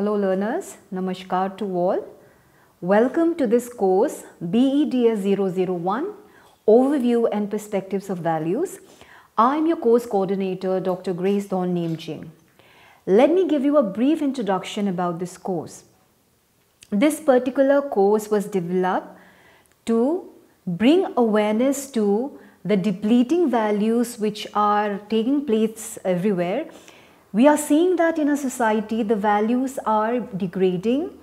Hello learners, Namaskar to all. Welcome to this course BEDS 001 Overview and Perspectives of Values. I'm your course coordinator Dr. Grace Dawn Namjing. Let me give you a brief introduction about this course. This particular course was developed to bring awareness to the depleting values which are taking place everywhere we are seeing that in a society the values are degrading.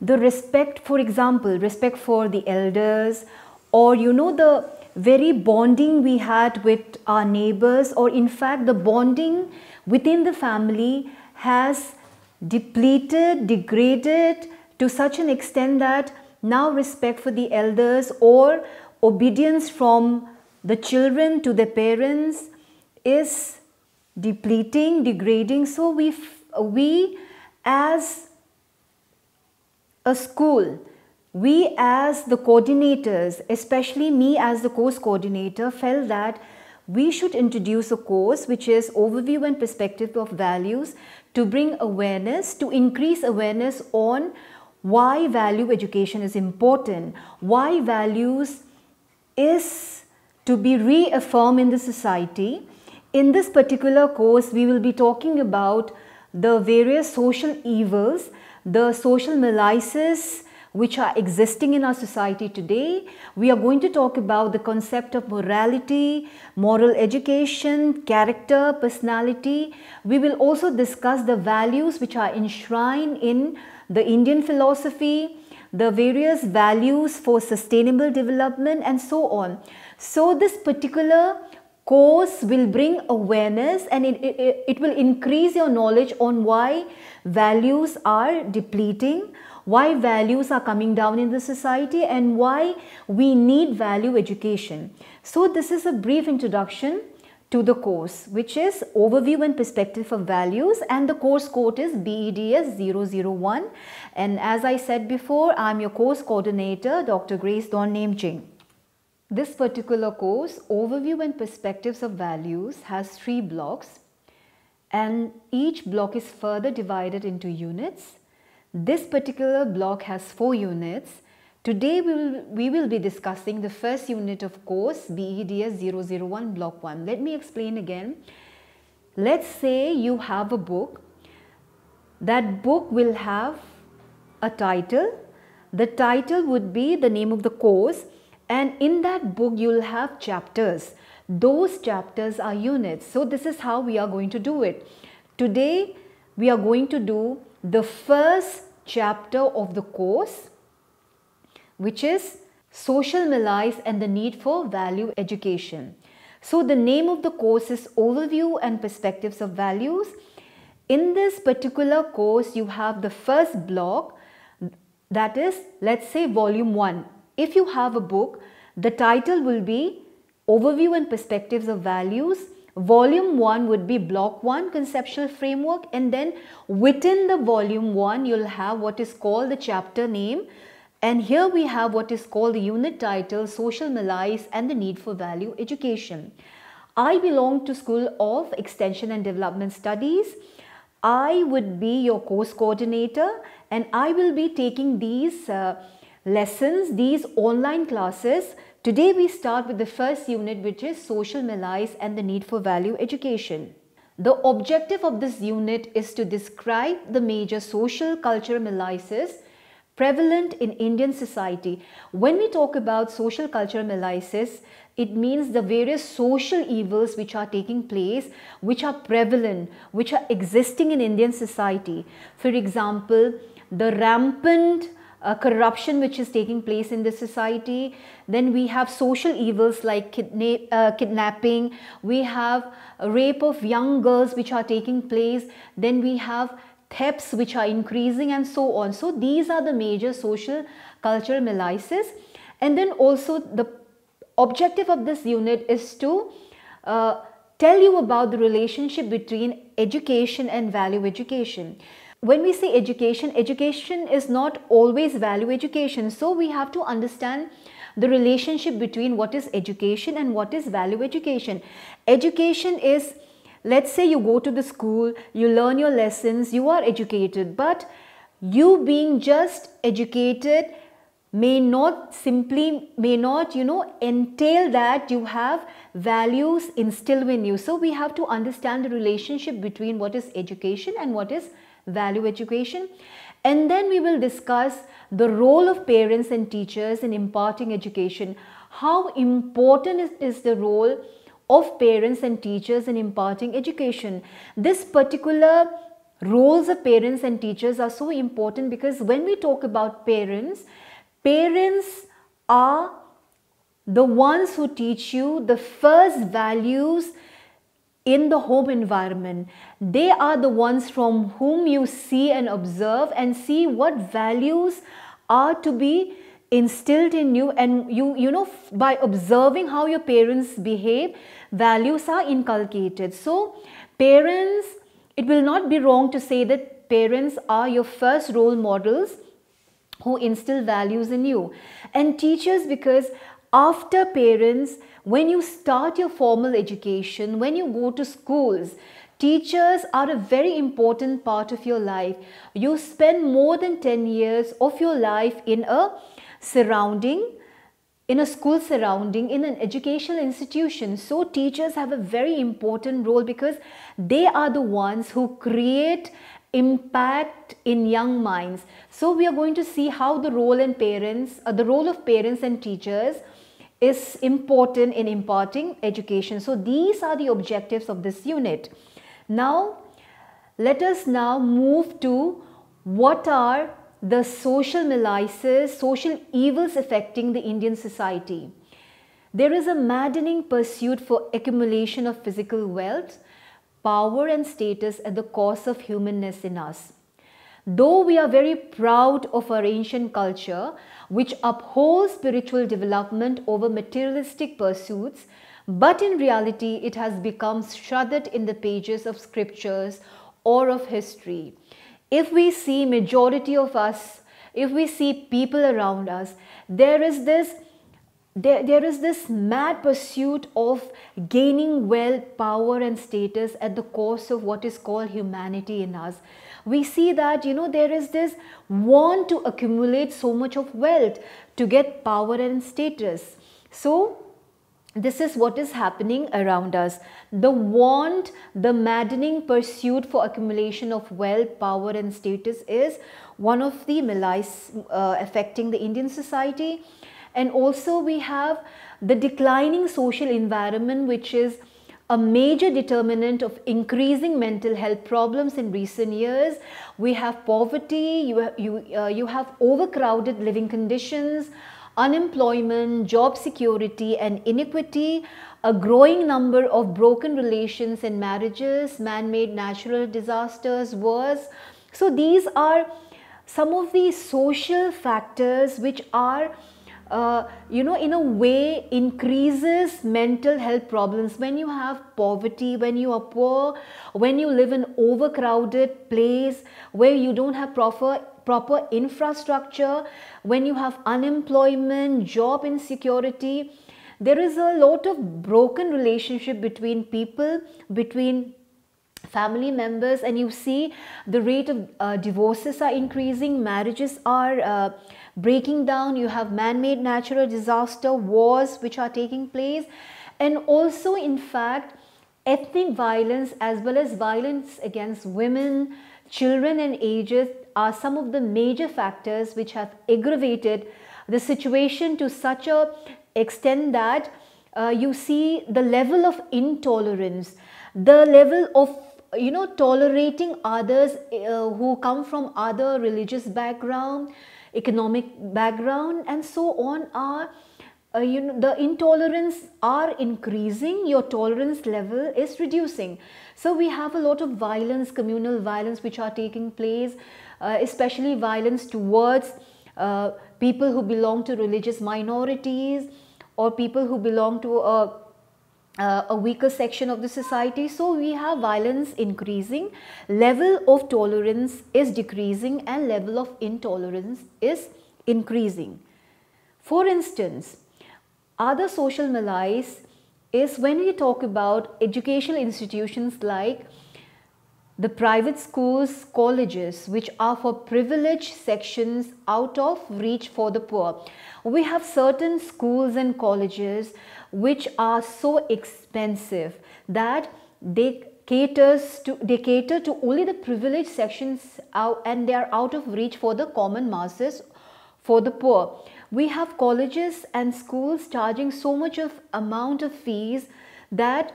The respect, for example, respect for the elders or you know the very bonding we had with our neighbors or in fact the bonding within the family has depleted, degraded to such an extent that now respect for the elders or obedience from the children to their parents is depleting, degrading. So we, we as a school, we as the coordinators, especially me as the course coordinator, felt that we should introduce a course which is overview and perspective of values to bring awareness, to increase awareness on why value education is important, why values is to be reaffirmed in the society in this particular course, we will be talking about the various social evils, the social malices which are existing in our society today. We are going to talk about the concept of morality, moral education, character, personality. We will also discuss the values which are enshrined in the Indian philosophy, the various values for sustainable development and so on. So this particular course will bring awareness and it, it, it, will increase your knowledge on why values are depleting, why values are coming down in the society and why we need value education. So this is a brief introduction to the course which is overview and perspective of values and the course code is BEDS 001 and as I said before I'm your course coordinator Dr. Grace Don Namching. This particular course, Overview and Perspectives of Values, has three blocks and each block is further divided into units. This particular block has four units. Today we will, we will be discussing the first unit of course, BEDS 001 Block 1. Let me explain again. Let's say you have a book. That book will have a title. The title would be the name of the course and in that book, you'll have chapters. Those chapters are units. So this is how we are going to do it. Today, we are going to do the first chapter of the course, which is Social Malaise and the Need for Value Education. So the name of the course is Overview and Perspectives of Values. In this particular course, you have the first block that is, let's say volume 1. If you have a book, the title will be Overview and Perspectives of Values. Volume 1 would be Block 1 Conceptual Framework and then within the Volume 1 you'll have what is called the chapter name and here we have what is called the unit title Social Malaise and the Need for Value Education. I belong to School of Extension and Development Studies. I would be your course coordinator and I will be taking these uh, lessons, these online classes. Today we start with the first unit which is social malaise and the need for value education. The objective of this unit is to describe the major social cultural malaises prevalent in Indian society. When we talk about social cultural malaises, it means the various social evils which are taking place, which are prevalent, which are existing in Indian society. For example, the rampant uh, corruption which is taking place in the society. Then we have social evils like kidna uh, kidnapping. We have rape of young girls which are taking place. Then we have thefts which are increasing and so on. So these are the major social cultural malaises. And then also the objective of this unit is to uh, tell you about the relationship between education and value education when we say education, education is not always value education. So we have to understand the relationship between what is education and what is value education. Education is, let's say you go to the school, you learn your lessons, you are educated, but you being just educated may not simply, may not, you know, entail that you have values instilled in you. So we have to understand the relationship between what is education and what is value education. And then we will discuss the role of parents and teachers in imparting education. How important is, is the role of parents and teachers in imparting education. This particular roles of parents and teachers are so important because when we talk about parents, parents are the ones who teach you the first values in the home environment. They are the ones from whom you see and observe and see what values are to be instilled in you and you you know by observing how your parents behave values are inculcated so parents it will not be wrong to say that parents are your first role models who instill values in you and teachers because after parents, when you start your formal education, when you go to schools, Teachers are a very important part of your life. You spend more than 10 years of your life in a surrounding, in a school surrounding, in an educational institution. So teachers have a very important role because they are the ones who create impact in young minds. So we are going to see how the role and parents, uh, the role of parents and teachers is important in imparting education. So these are the objectives of this unit. Now let us now move to what are the social malaises, social evils affecting the Indian society. There is a maddening pursuit for accumulation of physical wealth, power and status at the cost of humanness in us. Though we are very proud of our ancient culture, which upholds spiritual development over materialistic pursuits, but in reality it has become shrouded in the pages of scriptures or of history. If we see majority of us, if we see people around us, there is this there, there is this mad pursuit of gaining wealth, power and status at the cost of what is called humanity in us we see that, you know, there is this want to accumulate so much of wealth to get power and status. So, this is what is happening around us. The want, the maddening pursuit for accumulation of wealth, power and status is one of the malaise uh, affecting the Indian society. And also we have the declining social environment which is a major determinant of increasing mental health problems in recent years. We have poverty, you, you, uh, you have overcrowded living conditions, unemployment, job security and inequity, a growing number of broken relations and marriages, man-made natural disasters, wars. So these are some of the social factors which are uh, you know, in a way increases mental health problems. When you have poverty, when you are poor, when you live in overcrowded place where you don't have proper proper infrastructure, when you have unemployment, job insecurity, there is a lot of broken relationship between people, between family members and you see the rate of uh, divorces are increasing marriages are uh, breaking down you have man-made natural disaster wars which are taking place and also in fact ethnic violence as well as violence against women children and ages are some of the major factors which have aggravated the situation to such a extent that uh, you see the level of intolerance the level of you know tolerating others uh, who come from other religious background economic background and so on are uh, you know the intolerance are increasing your tolerance level is reducing so we have a lot of violence communal violence which are taking place uh, especially violence towards uh, people who belong to religious minorities or people who belong to a uh, a weaker section of the society. So we have violence increasing, level of tolerance is decreasing and level of intolerance is increasing. For instance, other social malaise is when we talk about educational institutions like the private schools, colleges, which are for privileged sections out of reach for the poor. We have certain schools and colleges which are so expensive that they caters to they cater to only the privileged sections out and they are out of reach for the common masses for the poor. We have colleges and schools charging so much of amount of fees that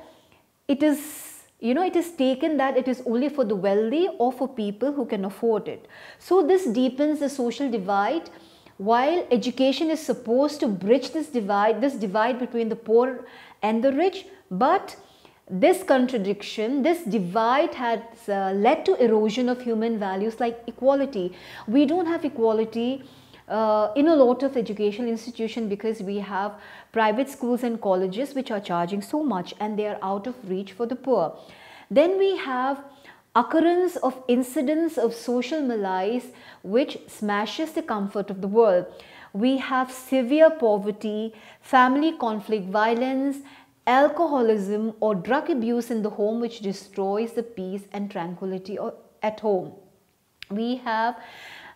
it is you know, it is taken that it is only for the wealthy or for people who can afford it. So this deepens the social divide while education is supposed to bridge this divide, this divide between the poor and the rich, but this contradiction, this divide has uh, led to erosion of human values like equality. We don't have equality uh, in a lot of educational institution because we have private schools and colleges which are charging so much and they are out of reach for the poor. Then we have occurrence of incidents of social malaise which smashes the comfort of the world. We have severe poverty, family conflict, violence, alcoholism or drug abuse in the home which destroys the peace and tranquility at home. We have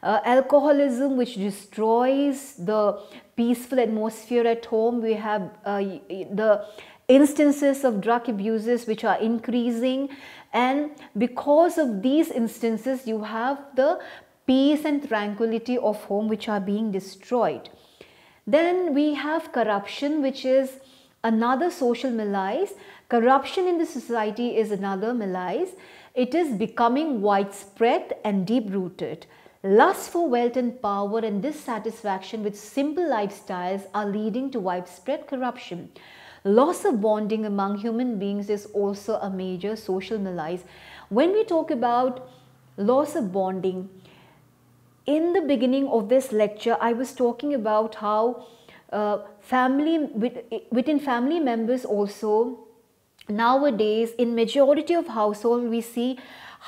uh, alcoholism which destroys the peaceful atmosphere at home. We have uh, the instances of drug abuses which are increasing and because of these instances you have the peace and tranquility of home which are being destroyed. Then we have corruption which is another social malaise. Corruption in the society is another malaise. It is becoming widespread and deep rooted. Lust for wealth and power and dissatisfaction with simple lifestyles are leading to widespread corruption. Loss of bonding among human beings is also a major social malaise. When we talk about loss of bonding, in the beginning of this lecture, I was talking about how uh, family within family members also nowadays in majority of household we see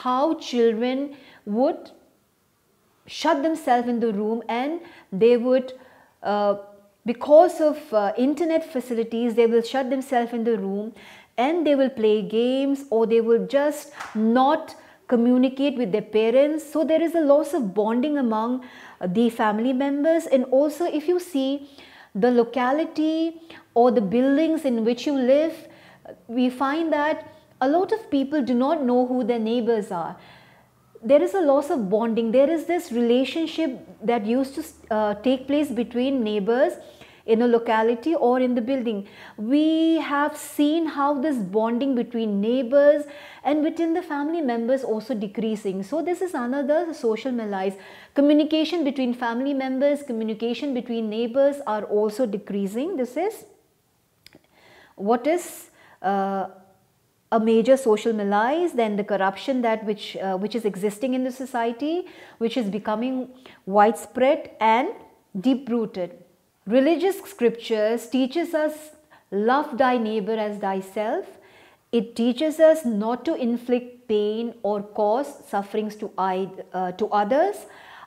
how children would shut themselves in the room and they would uh, because of uh, internet facilities they will shut themselves in the room and they will play games or they will just not communicate with their parents so there is a loss of bonding among uh, the family members and also if you see the locality or the buildings in which you live we find that a lot of people do not know who their neighbors are there is a loss of bonding. There is this relationship that used to uh, take place between neighbors in a locality or in the building. We have seen how this bonding between neighbors and within the family members also decreasing. So this is another social malaise. Communication between family members, communication between neighbors are also decreasing. This is what is uh, a major social malaise, then the corruption that which, uh, which is existing in the society, which is becoming widespread and deep-rooted. Religious scriptures teaches us love thy neighbor as thyself. It teaches us not to inflict pain or cause sufferings to, uh, to others,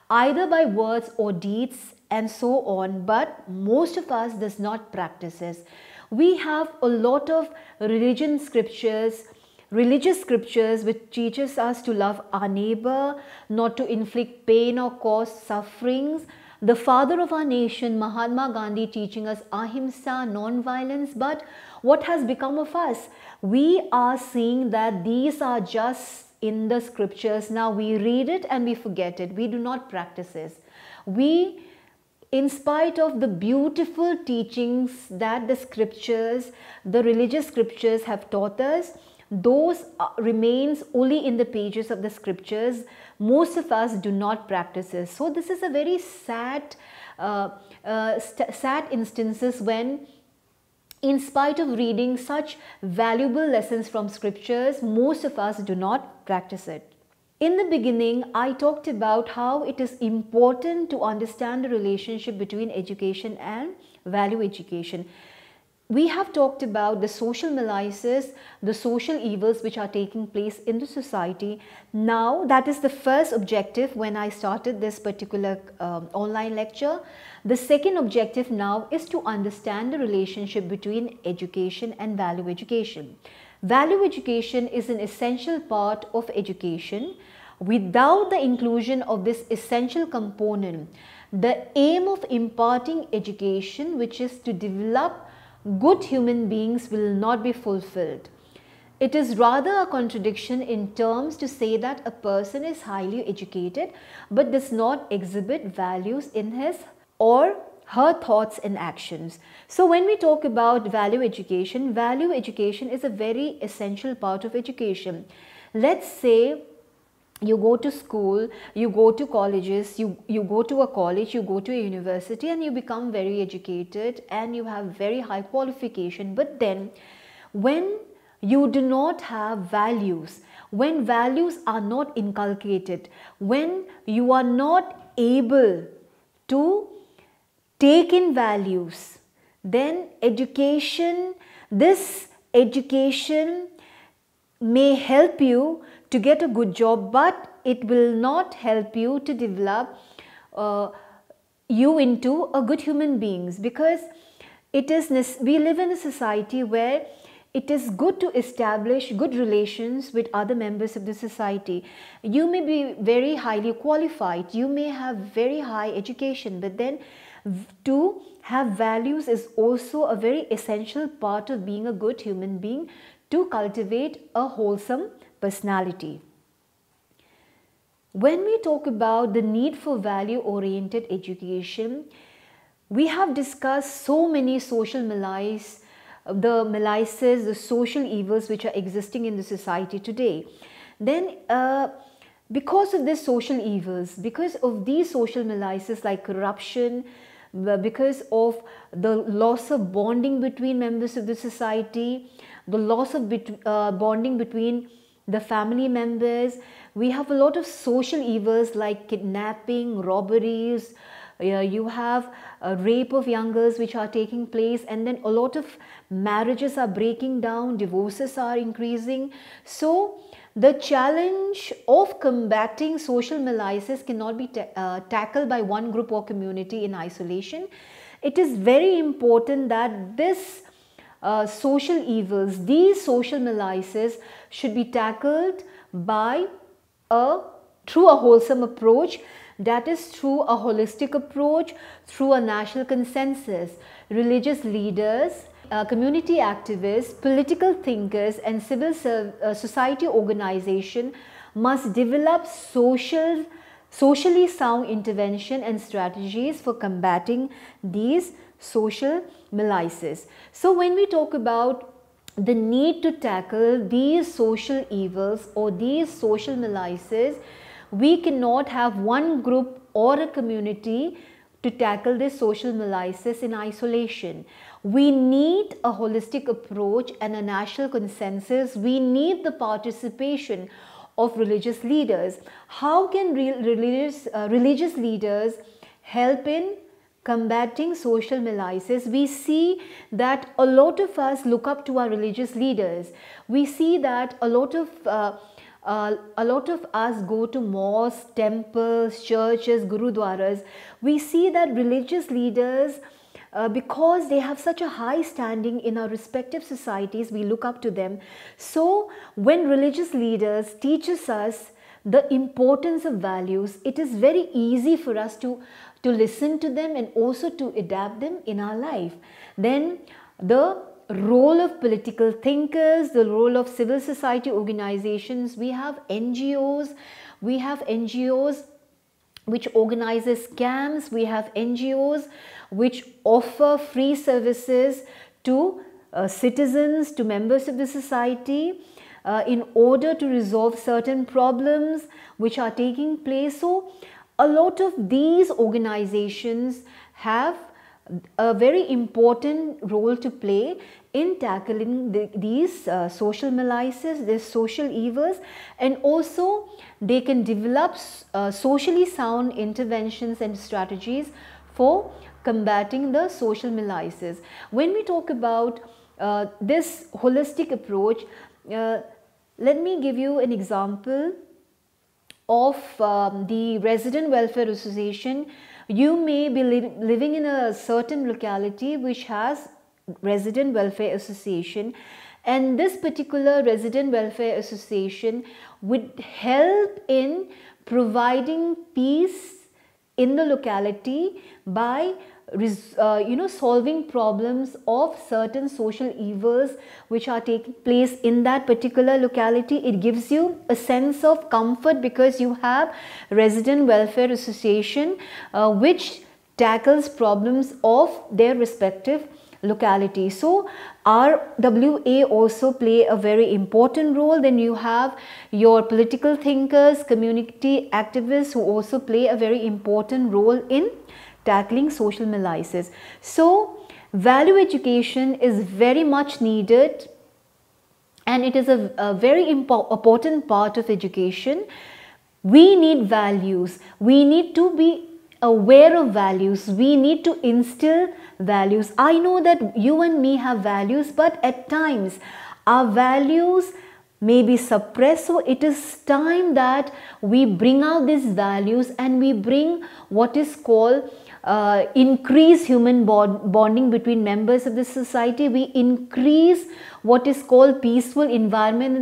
either by words or deeds and so on, but most of us does not practice this. We have a lot of religion scriptures, religious scriptures which teaches us to love our neighbor, not to inflict pain or cause sufferings. The father of our nation, Mahatma Gandhi, teaching us ahimsa, non-violence. But what has become of us? We are seeing that these are just in the scriptures. Now we read it and we forget it. We do not practice this. We in spite of the beautiful teachings that the scriptures, the religious scriptures have taught us, those uh, remains only in the pages of the scriptures. Most of us do not practice this. So this is a very sad, uh, uh, sad instances when in spite of reading such valuable lessons from scriptures, most of us do not practice it. In the beginning, I talked about how it is important to understand the relationship between education and value education. We have talked about the social malaises, the social evils which are taking place in the society. Now, that is the first objective when I started this particular um, online lecture. The second objective now is to understand the relationship between education and value education. Value education is an essential part of education. Without the inclusion of this essential component, the aim of imparting education, which is to develop good human beings, will not be fulfilled. It is rather a contradiction in terms to say that a person is highly educated but does not exhibit values in his or her thoughts and actions. So when we talk about value education, value education is a very essential part of education. Let's say you go to school, you go to colleges, you, you go to a college, you go to a university and you become very educated and you have very high qualification. But then when you do not have values, when values are not inculcated, when you are not able to take in values, then education, this education may help you to get a good job but it will not help you to develop uh, you into a good human beings because it is we live in a society where it is good to establish good relations with other members of the society. You may be very highly qualified, you may have very high education, but then to have values is also a very essential part of being a good human being to cultivate a wholesome personality. When we talk about the need for value-oriented education, we have discussed so many social malaise the malices, the social evils which are existing in the society today. Then uh, because of these social evils, because of these social malices like corruption, uh, because of the loss of bonding between members of the society, the loss of uh, bonding between the family members, we have a lot of social evils like kidnapping, robberies, you have rape of young girls which are taking place and then a lot of marriages are breaking down, divorces are increasing. So the challenge of combating social malaises cannot be ta uh, tackled by one group or community in isolation. It is very important that this uh, social evils, these social malaises should be tackled by a through a wholesome approach that is through a holistic approach, through a national consensus, religious leaders, uh, community activists, political thinkers and civil uh, society organization must develop social, socially sound intervention and strategies for combating these social malices. So when we talk about the need to tackle these social evils or these social malices we cannot have one group or a community to tackle this social malaise in isolation. We need a holistic approach and a national consensus. We need the participation of religious leaders. How can religious, uh, religious leaders help in combating social malaise? we see that a lot of us look up to our religious leaders. We see that a lot of uh, uh, a lot of us go to mosques, temples, churches, gurudwaras, we see that religious leaders uh, because they have such a high standing in our respective societies, we look up to them. So, when religious leaders teaches us the importance of values, it is very easy for us to, to listen to them and also to adapt them in our life. Then, the role of political thinkers, the role of civil society organizations. We have NGOs, we have NGOs which organizes scams. we have NGOs which offer free services to uh, citizens, to members of the society. Uh, in order to resolve certain problems which are taking place. So, a lot of these organizations have a very important role to play in tackling the, these uh, social malaises, these social evils and also they can develop uh, socially sound interventions and strategies for combating the social malaises. When we talk about uh, this holistic approach, uh, let me give you an example of um, the Resident Welfare Association you may be li living in a certain locality which has resident welfare association and this particular resident welfare association would help in providing peace in the locality by uh, you know solving problems of certain social evils which are taking place in that particular locality it gives you a sense of comfort because you have resident welfare association uh, which tackles problems of their respective locality. So RWA also play a very important role. Then you have your political thinkers, community activists who also play a very important role in tackling social malaises, So value education is very much needed and it is a, a very impo important part of education. We need values. We need to be aware of values. We need to instill values. I know that you and me have values, but at times our values may be suppressed. So it is time that we bring out these values and we bring what is called uh, increase human bond bonding between members of the society. We increase what is called peaceful environment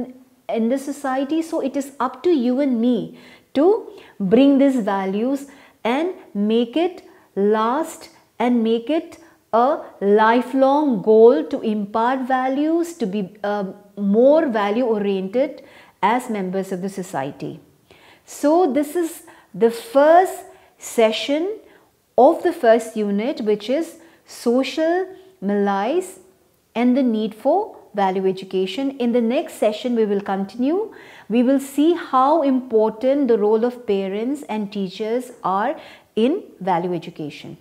in, in the society. So it is up to you and me to bring these values and make it last and make it a lifelong goal to impart values, to be uh, more value oriented as members of the society. So this is the first session of the first unit which is social malaise and the need for value education. In the next session we will continue. We will see how important the role of parents and teachers are in value education.